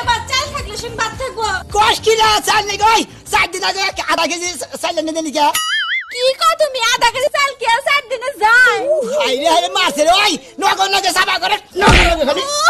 এবার চাল থাকলে থাকবো কষ কি না চাল চার দিন আগে আধা কেজি চাল এনে দেনি কে তুমি আধা কেজি চাল কি চার দিনে যাই হাই রে মাছের ওই নগর নগর সাবা করে নগর নগর